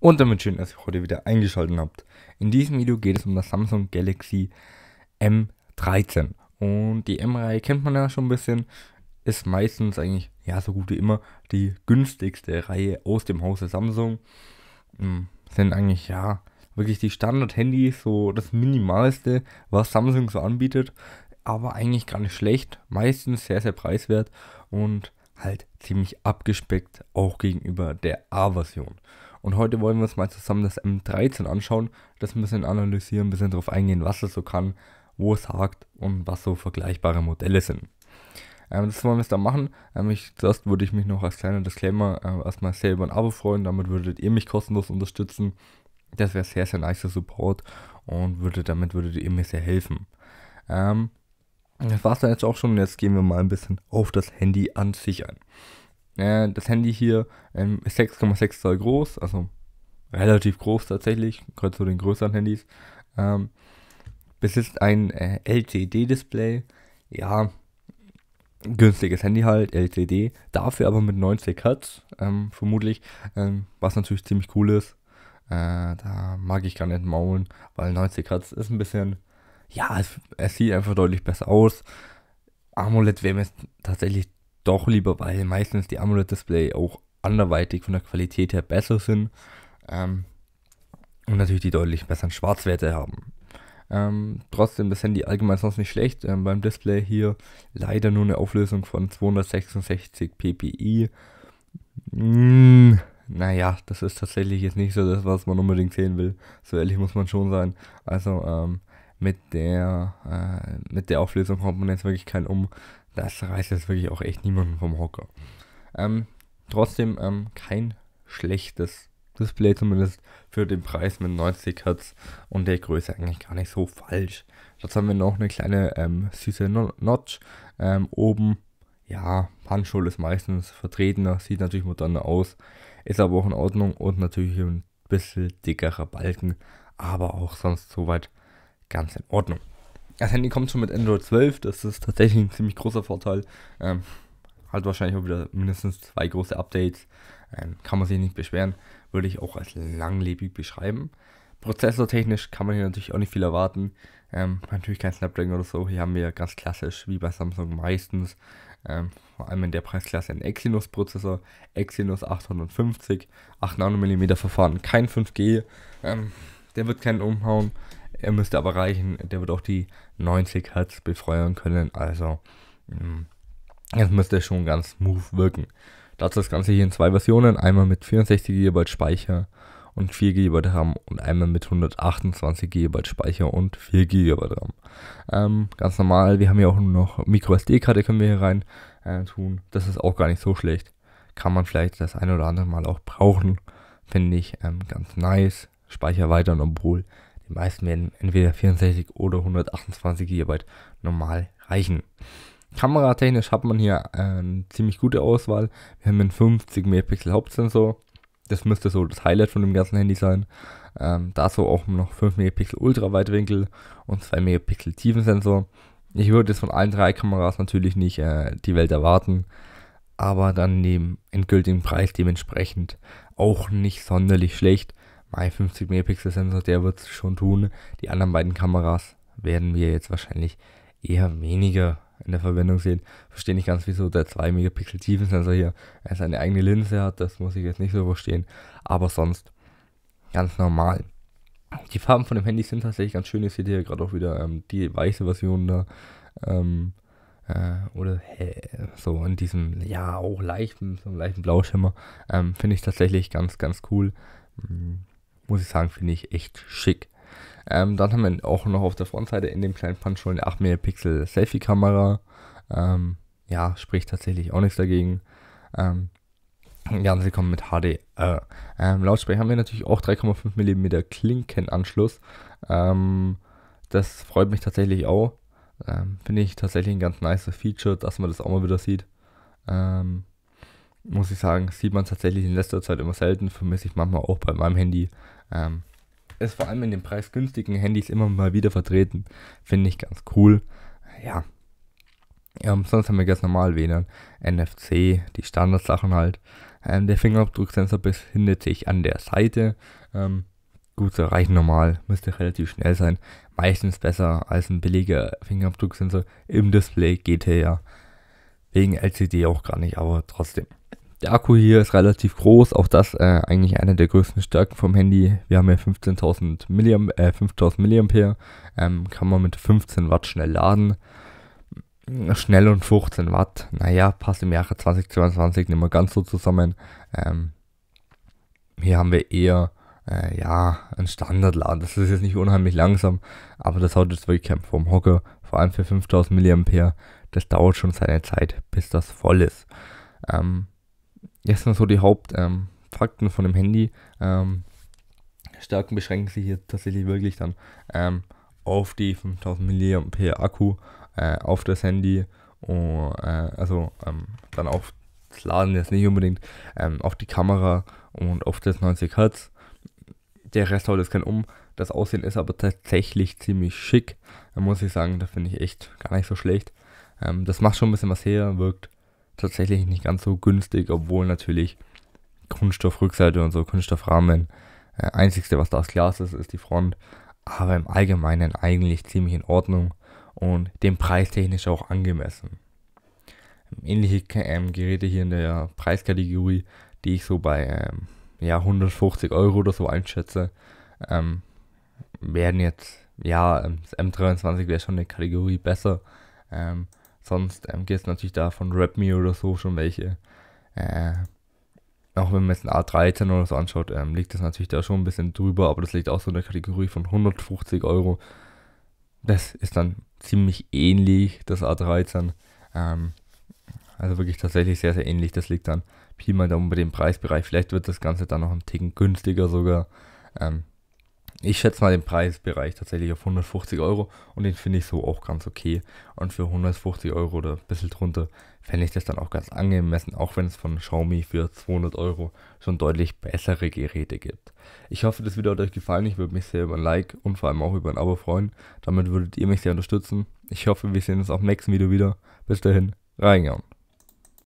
Und damit schön, dass ihr heute wieder eingeschaltet habt. In diesem Video geht es um das Samsung Galaxy M13. Und die M-Reihe kennt man ja schon ein bisschen. Ist meistens eigentlich, ja, so gut wie immer, die günstigste Reihe aus dem Hause Samsung. Hm, sind eigentlich, ja, wirklich die Standard-Handys, so das Minimalste, was Samsung so anbietet. Aber eigentlich gar nicht schlecht. Meistens sehr, sehr preiswert und halt ziemlich abgespeckt, auch gegenüber der A-Version. Und heute wollen wir uns mal zusammen das M13 anschauen, das ein bisschen analysieren, ein bisschen darauf eingehen, was es so kann, wo es hakt und was so vergleichbare Modelle sind. Ähm, das wollen wir jetzt dann machen. Ähm, ich, zuerst würde ich mich noch als kleiner Disclaimer äh, erstmal sehr über ein Abo freuen, damit würdet ihr mich kostenlos unterstützen. Das wäre sehr, sehr nice Support und würde, damit würdet ihr mir sehr helfen. Ähm, das war es dann jetzt auch schon. Jetzt gehen wir mal ein bisschen auf das Handy an sich ein. Äh, das Handy hier ähm, ist 6,6 Zoll groß, also relativ groß tatsächlich, gerade zu den größeren Handys. Ähm, besitzt ein äh, LCD-Display. Ja, günstiges Handy halt, LCD. Dafür aber mit 90 Hertz, ähm, vermutlich. Ähm, was natürlich ziemlich cool ist. Äh, da mag ich gar nicht maulen, weil 90 Hertz ist ein bisschen. Ja, es, es sieht einfach deutlich besser aus. AMOLED wäre mir tatsächlich doch lieber, weil meistens die AMOLED-Display auch anderweitig von der Qualität her besser sind ähm, und natürlich die deutlich besseren Schwarzwerte haben. Ähm, trotzdem das Handy allgemein sonst nicht schlecht. Ähm, beim Display hier leider nur eine Auflösung von 266 ppi. Mm, naja, das ist tatsächlich jetzt nicht so das, was man unbedingt sehen will. So ehrlich muss man schon sein. Also ähm, mit der, äh, mit der Auflösung kommt man jetzt wirklich kein um. Das reißt jetzt wirklich auch echt niemanden vom Hocker. Ähm, trotzdem ähm, kein schlechtes Display zumindest für den Preis mit 90 Hertz und der Größe eigentlich gar nicht so falsch. Dazu haben wir noch eine kleine ähm, süße Notch ähm, oben. Ja, Handschuhe ist meistens vertretener, sieht natürlich moderner aus, ist aber auch in Ordnung und natürlich ein bisschen dickerer Balken, aber auch sonst soweit ganz in Ordnung. Das Handy kommt schon mit Android 12, das ist tatsächlich ein ziemlich großer Vorteil. Ähm, halt wahrscheinlich auch wieder mindestens zwei große Updates. Ähm, kann man sich nicht beschweren, würde ich auch als langlebig beschreiben. Prozessortechnisch kann man hier natürlich auch nicht viel erwarten. Ähm, natürlich kein Snapdragon oder so. Hier haben wir ganz klassisch, wie bei Samsung meistens, ähm, vor allem in der Preisklasse, einen Exynos-Prozessor. Exynos 850, 8 nanometer Verfahren, kein 5G. Ähm, der wird keinen umhauen. Er müsste aber reichen, der wird auch die 90 Hertz befeuern können, also mm, es müsste schon ganz smooth wirken. Dazu das Ganze hier in zwei Versionen, einmal mit 64 GB Speicher und 4 GB RAM und einmal mit 128 GB Speicher und 4 GB RAM. Ähm, ganz normal, wir haben hier auch nur noch MicroSD-Karte können wir hier rein äh, tun. Das ist auch gar nicht so schlecht. Kann man vielleicht das ein oder andere Mal auch brauchen. Finde ich ähm, ganz nice. Speicher weiter, obwohl die meisten werden entweder 64 oder 128 GB normal reichen. Kameratechnisch hat man hier äh, eine ziemlich gute Auswahl. Wir haben einen 50 Megapixel Hauptsensor. Das müsste so das Highlight von dem ganzen Handy sein. Ähm, dazu auch noch 5 Megapixel Ultraweitwinkel und 2 Megapixel Tiefensensor. Ich würde jetzt von allen drei Kameras natürlich nicht äh, die Welt erwarten, aber dann dem endgültigen Preis dementsprechend auch nicht sonderlich schlecht mein 50 Megapixel Sensor, der wird es schon tun. Die anderen beiden Kameras werden wir jetzt wahrscheinlich eher weniger in der Verwendung sehen. Verstehe nicht ganz, wieso der 2 Megapixel Tiefensensor hier seine eigene Linse hat. Das muss ich jetzt nicht so verstehen. Aber sonst ganz normal. Die Farben von dem Handy sind tatsächlich ganz schön. Ihr seht hier gerade auch wieder ähm, die weiße Version da. Ähm, äh, oder hä, so in diesem, ja, auch leichten, so einem leichten Blauschimmer. Ähm, Finde ich tatsächlich ganz, ganz cool. Mhm muss ich sagen, finde ich echt schick. Ähm, dann haben wir auch noch auf der Frontseite in dem kleinen Punch schon eine 8 Megapixel Selfie Kamera. Ähm, ja, spricht tatsächlich auch nichts dagegen. Ähm, sie kommen mit HDR. ähm, Lautsprecher haben wir natürlich auch 3,5 mm Klinkenanschluss. Ähm, das freut mich tatsächlich auch. Ähm, Finde ich tatsächlich ein ganz nice Feature, dass man das auch mal wieder sieht. Ähm, muss ich sagen, sieht man tatsächlich in letzter Zeit immer selten. Vermisse ich manchmal auch bei meinem Handy. Ähm, ist vor allem in den preisgünstigen Handys immer mal wieder vertreten. Finde ich ganz cool. Ja. Ähm, sonst haben wir ganz normal WLAN, NFC, die Standardsachen halt. Ähm, der Fingerabdrucksensor befindet sich an der Seite. Ähm, gut zu erreichen normal, müsste relativ schnell sein. Meistens besser als ein billiger Fingerabdrucksensor im Display GT ja. Wegen LCD auch gar nicht, aber trotzdem. Der Akku hier ist relativ groß, auch das äh, eigentlich eine der größten Stärken vom Handy. Wir haben hier 15.000 Milliam äh, 5000 mAh, ähm, kann man mit 15 Watt schnell laden. Schnell und 15 Watt, naja, passt im Jahre 2022 nicht mehr ganz so zusammen. Ähm, hier haben wir eher äh, ja, ein Standardladen. Das ist jetzt nicht unheimlich langsam, aber das haut jetzt wirklich kein vom Hocker, vor allem für 5000 mAh. Das dauert schon seine Zeit, bis das voll ist. Ähm, jetzt erstmal so die Hauptfakten ähm, von dem Handy. Ähm, Stärken beschränken sich jetzt tatsächlich wirklich dann ähm, auf die 5000 mAh Akku, äh, auf das Handy, und, äh, also ähm, dann auf das Laden jetzt nicht unbedingt, ähm, auf die Kamera und auf das 90 Hz. Der Rest haut jetzt kein um. Das Aussehen ist aber tatsächlich ziemlich schick. Da muss ich sagen, da finde ich echt gar nicht so schlecht. Ähm, das macht schon ein bisschen was her, wirkt tatsächlich nicht ganz so günstig, obwohl natürlich Kunststoffrückseite und so Kunststoffrahmen äh, einzigste, was da aus Glas ist, ist die Front. Aber im Allgemeinen eigentlich ziemlich in Ordnung und dem preistechnisch auch angemessen. Ähnliche ähm, Geräte hier in der Preiskategorie, die ich so bei ähm, ja, 150 Euro oder so einschätze, ähm, werden jetzt, ja, das ähm, M23 wäre schon eine Kategorie besser, ähm, Sonst ähm, gibt es natürlich da von RapMe oder so schon welche. Äh, auch wenn man jetzt ein A13 oder so anschaut, ähm, liegt das natürlich da schon ein bisschen drüber, aber das liegt auch so in der Kategorie von 150 Euro. Das ist dann ziemlich ähnlich, das A13. Ähm, also wirklich tatsächlich sehr, sehr ähnlich. Das liegt dann Pi mal da um bei dem Preisbereich. Vielleicht wird das Ganze dann noch ein Ticken günstiger sogar. Ähm, ich schätze mal den Preisbereich tatsächlich auf 150 Euro und den finde ich so auch ganz okay. Und für 150 Euro oder ein bisschen drunter fände ich das dann auch ganz angemessen, auch wenn es von Xiaomi für 200 Euro schon deutlich bessere Geräte gibt. Ich hoffe, das Video hat euch gefallen. Ich würde mich sehr über ein Like und vor allem auch über ein Abo freuen. Damit würdet ihr mich sehr unterstützen. Ich hoffe, wir sehen uns auch im nächsten Video wieder. Bis dahin, reingehauen.